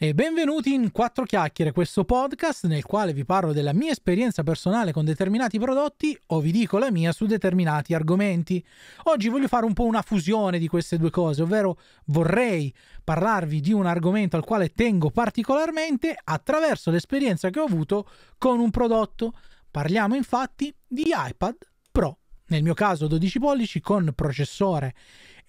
E benvenuti in 4 chiacchiere, questo podcast nel quale vi parlo della mia esperienza personale con determinati prodotti o vi dico la mia su determinati argomenti. Oggi voglio fare un po' una fusione di queste due cose, ovvero vorrei parlarvi di un argomento al quale tengo particolarmente attraverso l'esperienza che ho avuto con un prodotto. Parliamo infatti di iPad Pro, nel mio caso 12 pollici con processore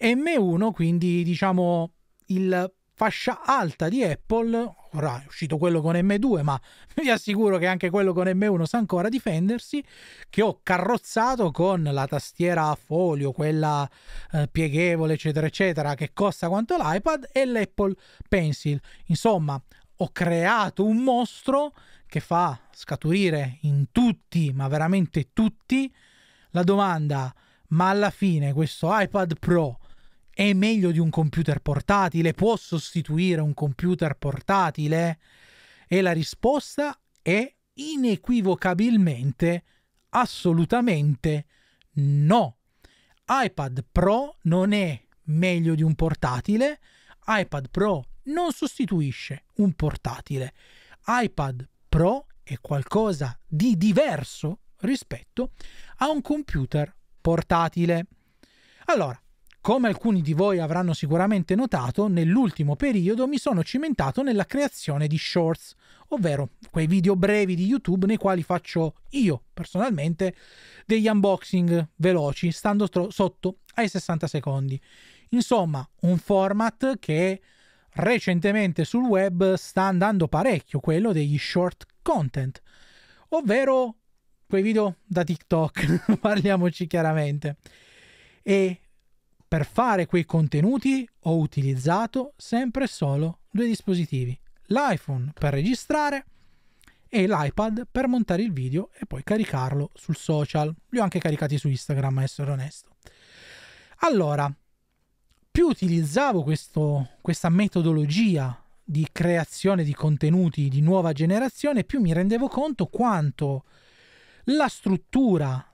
M1, quindi diciamo il fascia alta di Apple, ora è uscito quello con M2, ma vi assicuro che anche quello con M1 sa ancora difendersi, che ho carrozzato con la tastiera a folio, quella eh, pieghevole, eccetera, eccetera, che costa quanto l'iPad, e l'Apple Pencil. Insomma, ho creato un mostro che fa scaturire in tutti, ma veramente tutti, la domanda, ma alla fine questo iPad Pro è meglio di un computer portatile? Può sostituire un computer portatile? E la risposta è inequivocabilmente assolutamente no. iPad Pro non è meglio di un portatile, iPad Pro non sostituisce un portatile. iPad Pro è qualcosa di diverso rispetto a un computer portatile. Allora, come alcuni di voi avranno sicuramente notato, nell'ultimo periodo mi sono cimentato nella creazione di shorts, ovvero quei video brevi di YouTube nei quali faccio io personalmente degli unboxing veloci, stando tro- sotto ai 60 secondi. Insomma, un format che recentemente sul web sta andando parecchio, quello degli short content, ovvero quei video da TikTok, parliamoci chiaramente. E per fare quei contenuti ho utilizzato sempre e solo due dispositivi, l'iPhone per registrare e l'iPad per montare il video e poi caricarlo sul social. Li ho anche caricati su Instagram, a essere onesto. Allora, più utilizzavo questo, questa metodologia di creazione di contenuti di nuova generazione, più mi rendevo conto quanto la struttura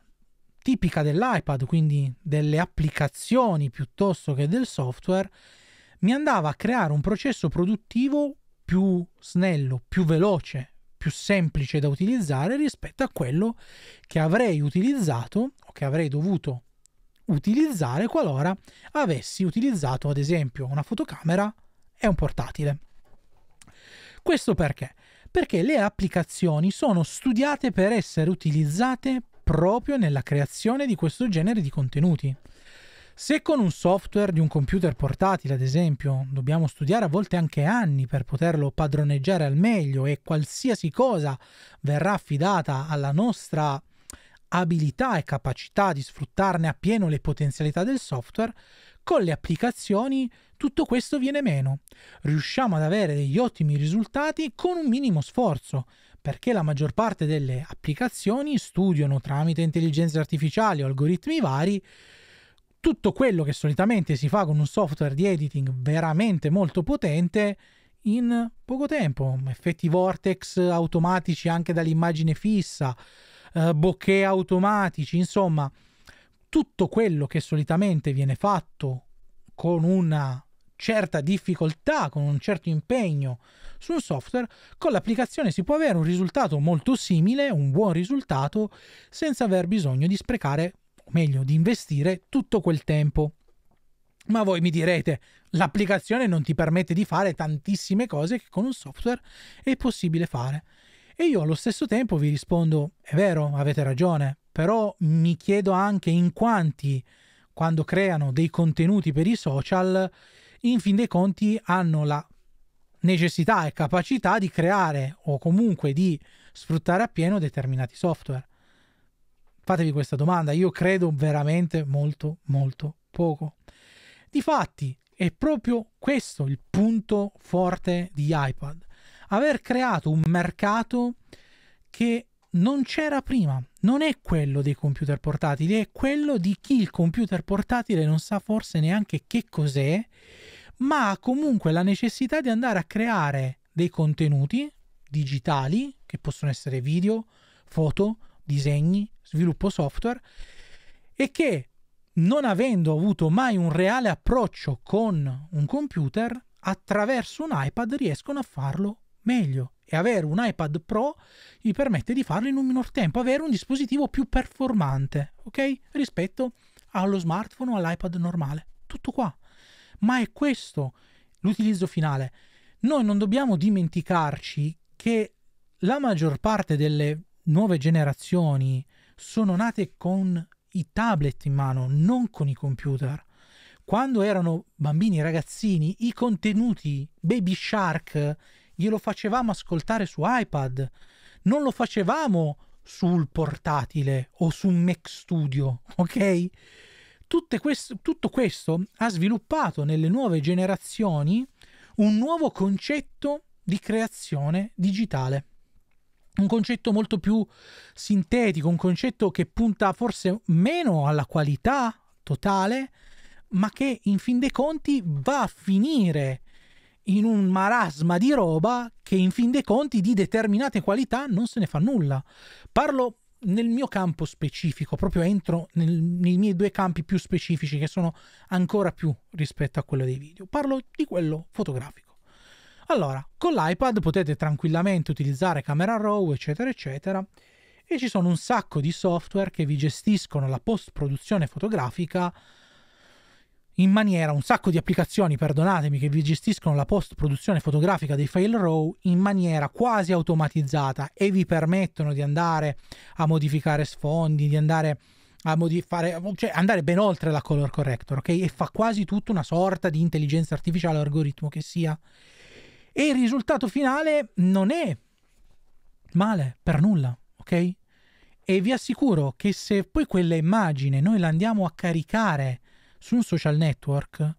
tipica dell'iPad, quindi delle applicazioni piuttosto che del software, mi andava a creare un processo produttivo più snello, più veloce, più semplice da utilizzare rispetto a quello che avrei utilizzato o che avrei dovuto utilizzare qualora avessi utilizzato ad esempio una fotocamera e un portatile. Questo perché? Perché le applicazioni sono studiate per essere utilizzate proprio nella creazione di questo genere di contenuti. Se con un software di un computer portatile, ad esempio, dobbiamo studiare a volte anche anni per poterlo padroneggiare al meglio e qualsiasi cosa verrà affidata alla nostra abilità e capacità di sfruttarne appieno le potenzialità del software, con le applicazioni tutto questo viene meno. Riusciamo ad avere degli ottimi risultati con un minimo sforzo, perché la maggior parte delle applicazioni studiano tramite intelligenze artificiali o algoritmi vari tutto quello che solitamente si fa con un software di editing veramente molto potente in poco tempo. Effetti vortex automatici anche dall'immagine fissa, eh, bokeh automatici, insomma tutto quello che solitamente viene fatto con una certa difficoltà, con un certo impegno su un software, con l'applicazione si può avere un risultato molto simile, un buon risultato, senza aver bisogno di sprecare, o meglio, di investire tutto quel tempo. Ma voi mi direte, l'applicazione non ti permette di fare tantissime cose che con un software è possibile fare. E io allo stesso tempo vi rispondo, è vero, avete ragione, però mi chiedo anche in quanti, quando creano dei contenuti per i social, in fin dei conti hanno la necessità e capacità di creare o comunque di sfruttare appieno determinati software. Fatevi questa domanda, io credo veramente molto molto poco. Difatti è proprio questo il punto forte di iPad, aver creato un mercato che non c'era prima, non è quello dei computer portatili, è quello di chi il computer portatile non sa forse neanche che cos'è, ma ha comunque la necessità di andare a creare dei contenuti digitali, che possono essere video, foto, disegni, sviluppo software, e che non avendo avuto mai un reale approccio con un computer, attraverso un iPad riescono a farlo meglio e avere un iPad Pro vi permette di farlo in un minor tempo, avere un dispositivo più performante, ok? Rispetto allo smartphone o all'iPad normale. Tutto qua. Ma è questo l'utilizzo finale. Noi non dobbiamo dimenticarci che la maggior parte delle nuove generazioni sono nate con i tablet in mano, non con i computer. Quando erano bambini, ragazzini, i contenuti Baby Shark glielo facevamo ascoltare su iPad, non lo facevamo sul portatile o su Mac Studio, ok? Questo, tutto questo ha sviluppato nelle nuove generazioni un nuovo concetto di creazione digitale. Un concetto molto più sintetico, un concetto che punta forse meno alla qualità totale, ma che in fin dei conti va a finire in un marasma di roba che in fin dei conti di determinate qualità non se ne fa nulla. Parlo nel mio campo specifico, proprio entro nel, nei miei due campi più specifici che sono ancora più rispetto a quello dei video. Parlo di quello fotografico. Allora, con l'iPad potete tranquillamente utilizzare Camera Raw, eccetera, eccetera, e ci sono un sacco di software che vi gestiscono la post-produzione fotografica in maniera un sacco di applicazioni, perdonatemi, che vi gestiscono la post-produzione fotografica dei file RAW in maniera quasi automatizzata e vi permettono di andare a modificare sfondi, di andare a modificare, cioè andare ben oltre la color corrector, ok? E fa quasi tutto una sorta di intelligenza artificiale, algoritmo che sia. E il risultato finale non è male per nulla, ok? E vi assicuro che se poi quella immagine noi la andiamo a caricare su un social network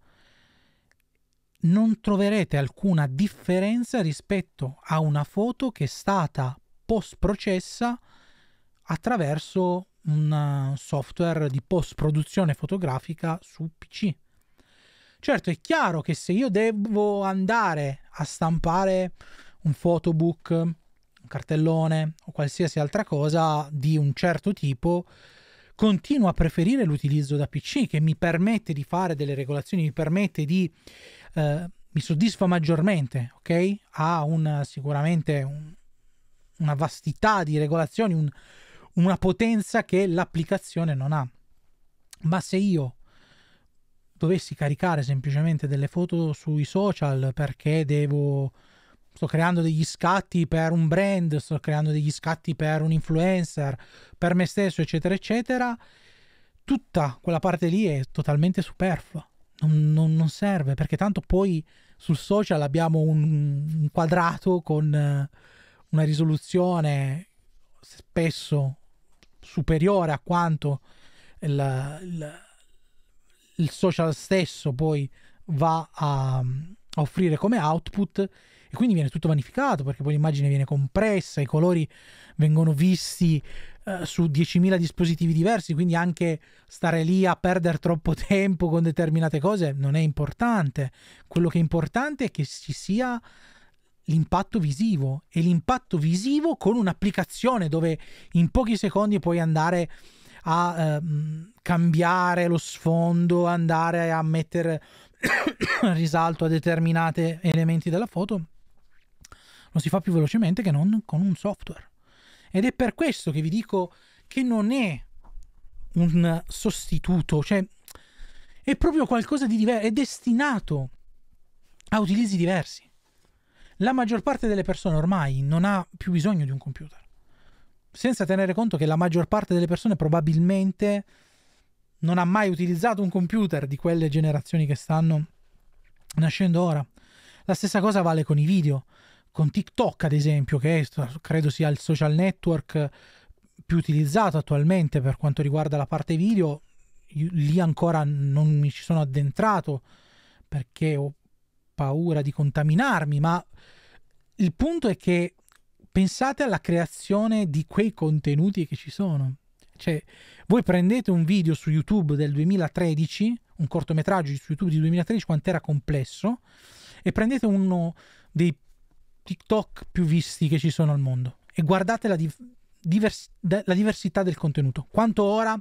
non troverete alcuna differenza rispetto a una foto che è stata post processa attraverso un eh, software di post produzione fotografica su PC. Certo, è chiaro che se io devo andare a stampare un photobook, un cartellone o qualsiasi altra cosa di un certo tipo, continuo a preferire l'utilizzo da PC che mi permette di fare delle regolazioni, mi permette di... Eh, mi soddisfa maggiormente, ok? Ha un, sicuramente un, una vastità di regolazioni, un, una potenza che l'applicazione non ha. Ma se io dovessi caricare semplicemente delle foto sui social perché devo sto creando degli scatti per un brand, sto creando degli scatti per un influencer, per me stesso, eccetera, eccetera, tutta quella parte lì è totalmente superflua. Non, non, non serve perché tanto poi sul social abbiamo un, un quadrato con eh, una risoluzione spesso superiore a quanto il, il, il social stesso poi va a, a offrire come output quindi viene tutto vanificato perché poi l'immagine viene compressa, i colori vengono visti eh, su 10.000 dispositivi diversi, quindi anche stare lì a perdere troppo tempo con determinate cose non è importante. Quello che è importante è che ci sia l'impatto visivo e l'impatto visivo con un'applicazione dove in pochi secondi puoi andare a eh, cambiare lo sfondo, andare a mettere risalto a determinati elementi della foto lo si fa più velocemente che non con un software. Ed è per questo che vi dico che non è un sostituto, cioè è proprio qualcosa di diverso, è destinato a utilizzi diversi. La maggior parte delle persone ormai non ha più bisogno di un computer, senza tenere conto che la maggior parte delle persone probabilmente non ha mai utilizzato un computer di quelle generazioni che stanno nascendo ora. La stessa cosa vale con i video con TikTok ad esempio, che è, credo sia il social network più utilizzato attualmente per quanto riguarda la parte video, Io, lì ancora non mi ci sono addentrato perché ho paura di contaminarmi, ma il punto è che pensate alla creazione di quei contenuti che ci sono. Cioè, voi prendete un video su YouTube del 2013, un cortometraggio su YouTube di 2013, quanto era complesso, e prendete uno dei TikTok più visti che ci sono al mondo e guardate la, div- divers- de- la diversità del contenuto. Quanto ora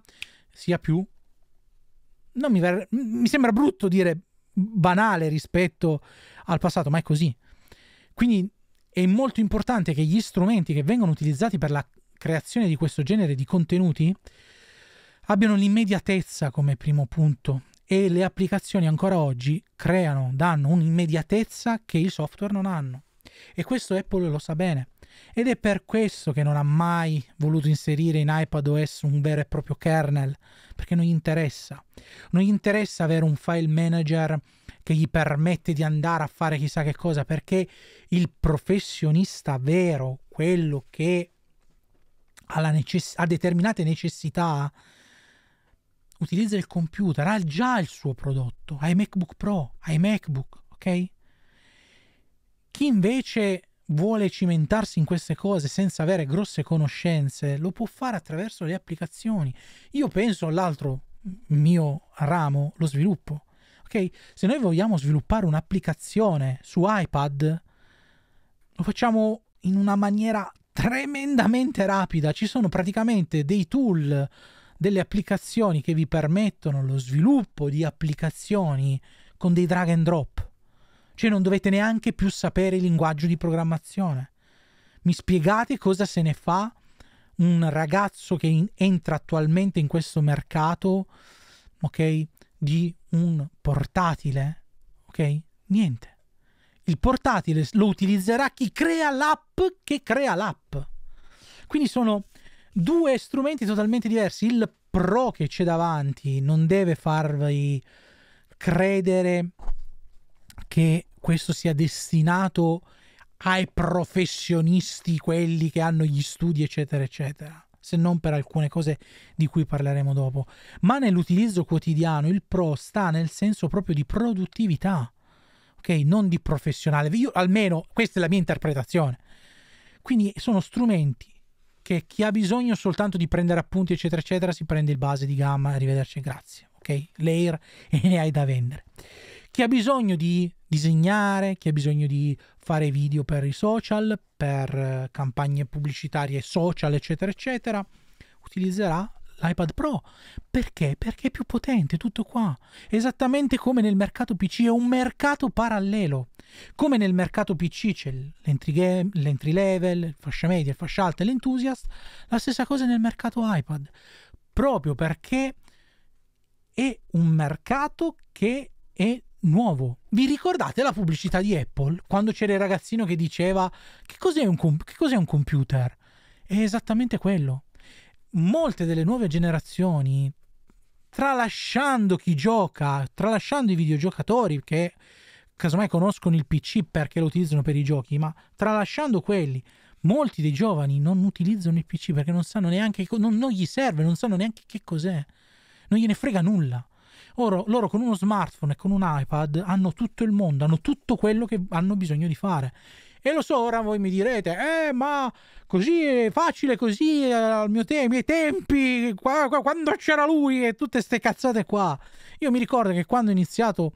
sia più... Non mi, ver- mi sembra brutto dire banale rispetto al passato, ma è così. Quindi è molto importante che gli strumenti che vengono utilizzati per la creazione di questo genere di contenuti abbiano l'immediatezza come primo punto e le applicazioni ancora oggi creano, danno un'immediatezza che i software non hanno. E questo Apple lo sa bene. Ed è per questo che non ha mai voluto inserire in iPadOS un vero e proprio kernel, perché non gli interessa. Non gli interessa avere un file manager che gli permette di andare a fare chissà che cosa, perché il professionista vero, quello che ha, necess- ha determinate necessità, utilizza il computer, ha già il suo prodotto, ha i MacBook Pro, ha i MacBook, ok? Chi invece vuole cimentarsi in queste cose senza avere grosse conoscenze, lo può fare attraverso le applicazioni. Io penso all'altro mio ramo, lo sviluppo. Ok? Se noi vogliamo sviluppare un'applicazione su iPad, lo facciamo in una maniera tremendamente rapida. Ci sono praticamente dei tool, delle applicazioni che vi permettono lo sviluppo di applicazioni con dei drag and drop. Cioè non dovete neanche più sapere il linguaggio di programmazione. Mi spiegate cosa se ne fa un ragazzo che in, entra attualmente in questo mercato, ok, di un portatile, ok? Niente. Il portatile lo utilizzerà chi crea l'app che crea l'app. Quindi sono due strumenti totalmente diversi. Il pro che c'è davanti non deve farvi credere che questo sia destinato ai professionisti, quelli che hanno gli studi, eccetera, eccetera se non per alcune cose di cui parleremo dopo. Ma nell'utilizzo quotidiano il pro sta nel senso proprio di produttività, ok? Non di professionale. Io, almeno questa è la mia interpretazione. Quindi sono strumenti che chi ha bisogno soltanto di prendere appunti, eccetera, eccetera, si prende il base di gamma, arrivederci, grazie, ok? Layer e ne hai da vendere chi ha bisogno di disegnare, chi ha bisogno di fare video per i social, per eh, campagne pubblicitarie social, eccetera, eccetera, utilizzerà l'iPad Pro. Perché? Perché è più potente, tutto qua. Esattamente come nel mercato PC, è un mercato parallelo. Come nel mercato PC c'è l'entry, game, l'entry level, fascia media, fascia alta e l'enthusiast, la stessa cosa nel mercato iPad. Proprio perché è un mercato che è nuovo. Vi ricordate la pubblicità di Apple quando c'era il ragazzino che diceva che cos'è un, com- che cos'è un computer? È esattamente quello. Molte delle nuove generazioni, tralasciando chi gioca, tralasciando i videogiocatori che casomai conoscono il PC perché lo utilizzano per i giochi, ma tralasciando quelli, molti dei giovani non utilizzano il PC perché non sanno neanche, non, non gli serve, non sanno neanche che cos'è, non gliene frega nulla. Ora, loro con uno smartphone e con un iPad hanno tutto il mondo, hanno tutto quello che hanno bisogno di fare. E lo so, ora voi mi direte, eh, ma così è facile, così al mio te- ai miei tempi, qua, qua, quando c'era lui e tutte queste cazzate qua. Io mi ricordo che quando ho iniziato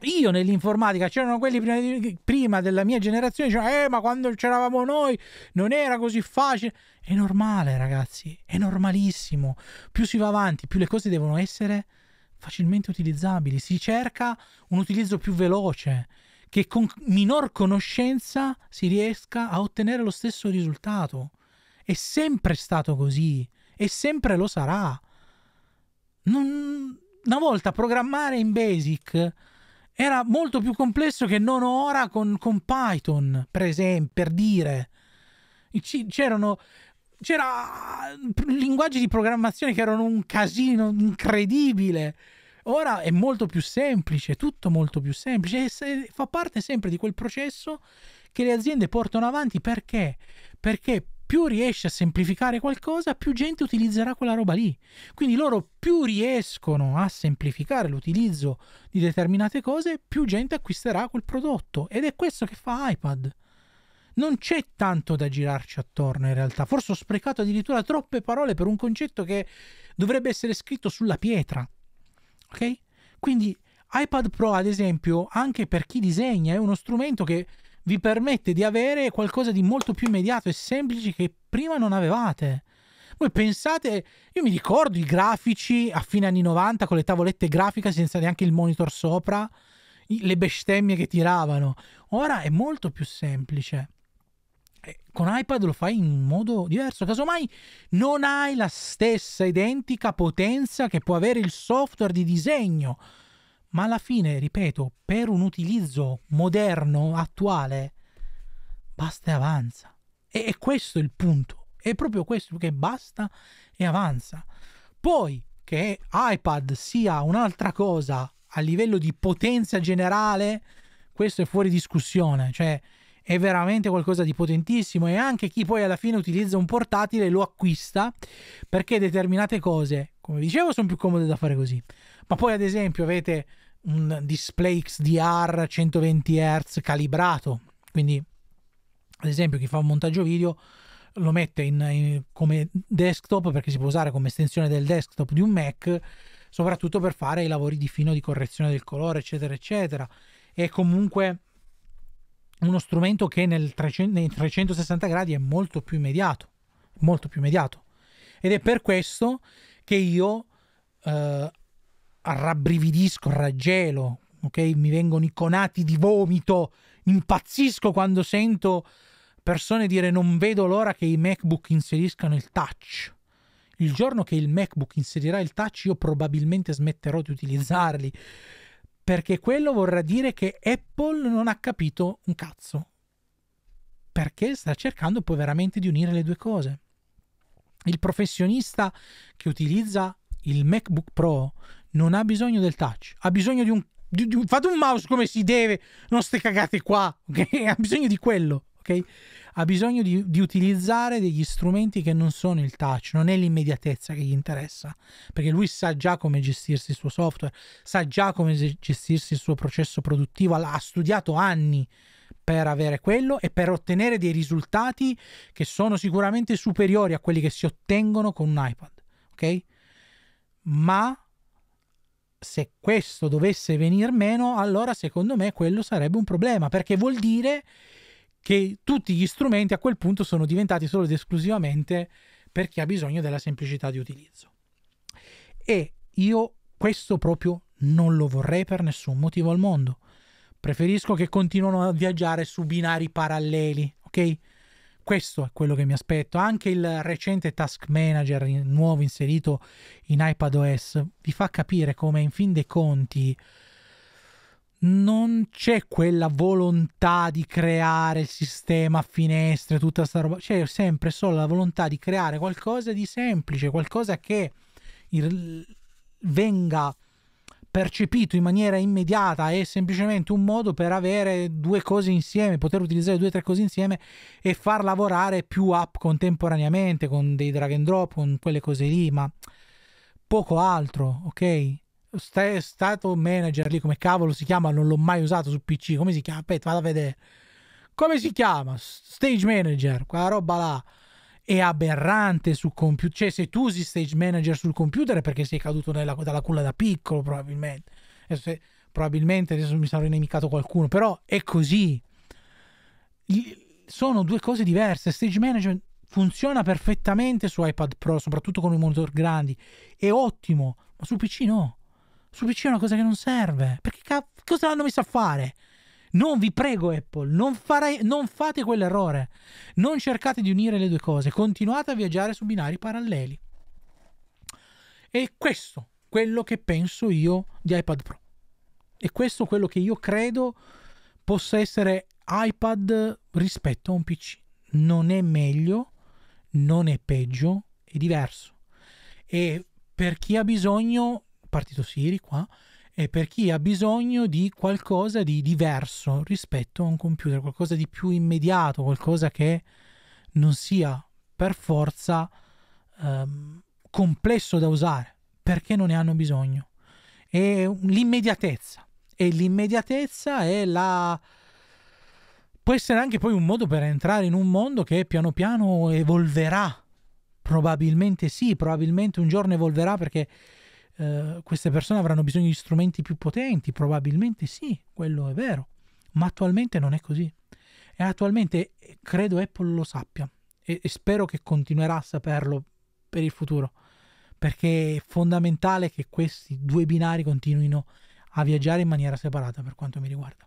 io nell'informatica c'erano quelli prima, di, prima della mia generazione che dicevano eh ma quando c'eravamo noi non era così facile è normale ragazzi è normalissimo più si va avanti più le cose devono essere facilmente utilizzabili, si cerca un utilizzo più veloce, che con minor conoscenza si riesca a ottenere lo stesso risultato. È sempre stato così e sempre lo sarà. Non... Una volta programmare in Basic era molto più complesso che non ora con, con Python, per esempio, per dire. C'erano c'era mm, linguaggi di programmazione che erano un casino incredibile. Ora è molto più semplice, tutto molto più semplice e fa parte sempre di quel processo che le aziende portano avanti perché? Perché più riesce a semplificare qualcosa, più gente utilizzerà quella roba lì. Quindi loro più riescono a semplificare l'utilizzo di determinate cose, più gente acquisterà quel prodotto ed è questo che fa iPad non c'è tanto da girarci attorno in realtà. Forse ho sprecato addirittura troppe parole per un concetto che dovrebbe essere scritto sulla pietra. Ok? Quindi iPad Pro, ad esempio, anche per chi disegna, è uno strumento che vi permette di avere qualcosa di molto più immediato e semplice che prima non avevate. Voi pensate, io mi ricordo i grafici a fine anni 90 con le tavolette grafiche senza neanche il monitor sopra, le bestemmie che tiravano. Ora è molto più semplice. Eh, con iPad lo fai in modo diverso. Casomai non hai la stessa identica potenza che può avere il software di disegno. Ma alla fine, ripeto, per un utilizzo moderno, attuale, basta e avanza. E, e questo il punto. È proprio questo che basta e avanza. Poi che iPad sia un'altra cosa a livello di potenza generale, questo è fuori discussione. Cioè, è veramente qualcosa di potentissimo e anche chi poi alla fine utilizza un portatile lo acquista perché determinate cose, come dicevo, sono più comode da fare così. Ma poi ad esempio avete un display XDR 120 Hz calibrato, quindi ad esempio chi fa un montaggio video lo mette in, in, come desktop perché si può usare come estensione del desktop di un Mac, soprattutto per fare i lavori di fino di correzione del colore, eccetera, eccetera. E comunque uno strumento che nel 300, nei 360 gradi è molto più immediato, molto più immediato. Ed è per questo che io eh, rabbrividisco, raggelo, ok? Mi vengono iconati di vomito, impazzisco quando sento persone dire non vedo l'ora che i MacBook inseriscano il touch. Il giorno che il MacBook inserirà il touch io probabilmente smetterò di utilizzarli perché quello vorrà dire che Apple non ha capito un cazzo. Perché sta cercando poi veramente di unire le due cose. Il professionista che utilizza il MacBook Pro non ha bisogno del touch, ha bisogno di un... Di, di, fate un mouse come si deve, non ste cagate qua, ok? ha bisogno di quello. Okay? Ha bisogno di, di, utilizzare degli strumenti che non sono il touch, non è l'immediatezza che gli interessa, perché lui sa già come gestirsi il suo software, sa già come gestirsi il suo processo produttivo, ha studiato anni per avere quello e per ottenere dei risultati che sono sicuramente superiori a quelli che si ottengono con un iPad, ok? Ma se questo dovesse venir meno, allora secondo me quello sarebbe un problema, perché vuol dire che tutti gli strumenti a quel punto sono diventati solo ed esclusivamente per chi ha bisogno della semplicità di utilizzo. E io questo proprio non lo vorrei per nessun motivo al mondo. Preferisco che continuino a viaggiare su binari paralleli, ok? Questo è quello che mi aspetto. Anche il recente Task Manager nuovo inserito in iPadOS vi fa capire come in fin dei conti non c'è quella volontà di creare il sistema, finestre, tutta questa roba. C'è sempre solo la volontà di creare qualcosa di semplice, qualcosa che il, venga percepito in maniera immediata. e semplicemente un modo per avere due cose insieme, poter utilizzare due o tre cose insieme e far lavorare più app contemporaneamente con dei drag and drop, con quelle cose lì, ma poco altro, ok? st- stato manager lì, come cavolo si chiama? Non l'ho mai usato su PC. Come si chiama? Aspetta, vado a vedere. Come si chiama? Stage manager, quella roba là è aberrante su computer. Cioè, se tu usi Stage Manager sul computer è perché sei caduto nella, dalla culla da piccolo, probabilmente. Se, probabilmente adesso mi sarò inemicato qualcuno, però è così. Sono due cose diverse. Stage Manager funziona perfettamente su iPad Pro, soprattutto con i monitor grandi. È ottimo, ma su PC no. Su PC è una cosa che non serve. Perché cosa l'hanno messo a fare? Non vi prego Apple, non, farei, non fate quell'errore. Non cercate di unire le due cose. Continuate a viaggiare su binari paralleli. E questo, quello che penso io di iPad Pro. E questo quello che io credo possa essere iPad rispetto a un PC. Non è meglio, non è peggio, è diverso. E per chi ha bisogno partito Siri qua, e per chi ha bisogno di qualcosa di diverso rispetto a un computer, qualcosa di più immediato, qualcosa che non sia per forza ehm, complesso da usare, perché non ne hanno bisogno. E l'immediatezza. E l'immediatezza è la può essere anche poi un modo per entrare in un mondo che piano piano evolverà. Probabilmente sì, probabilmente un giorno evolverà perché eh, queste persone avranno bisogno di strumenti più potenti, probabilmente sì, quello è vero, ma attualmente non è così. E attualmente eh, credo Apple lo sappia e, e spero che continuerà a saperlo per il futuro, perché è fondamentale che questi due binari continuino a viaggiare in maniera separata per quanto mi riguarda.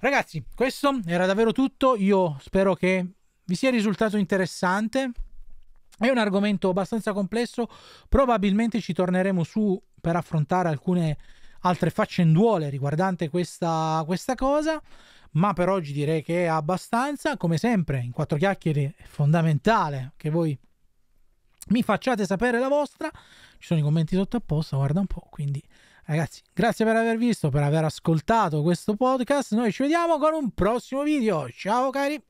Ragazzi, questo era davvero tutto, io spero che vi sia risultato interessante è un argomento abbastanza complesso, probabilmente ci torneremo su per affrontare alcune altre faccenduole riguardante questa, questa cosa, ma per oggi direi che è abbastanza. Come sempre, in quattro chiacchiere è fondamentale che voi mi facciate sapere la vostra. Ci sono i commenti sotto apposta, guarda un po', quindi ragazzi, grazie per aver visto, per aver ascoltato questo podcast. Noi ci vediamo con un prossimo video. Ciao cari!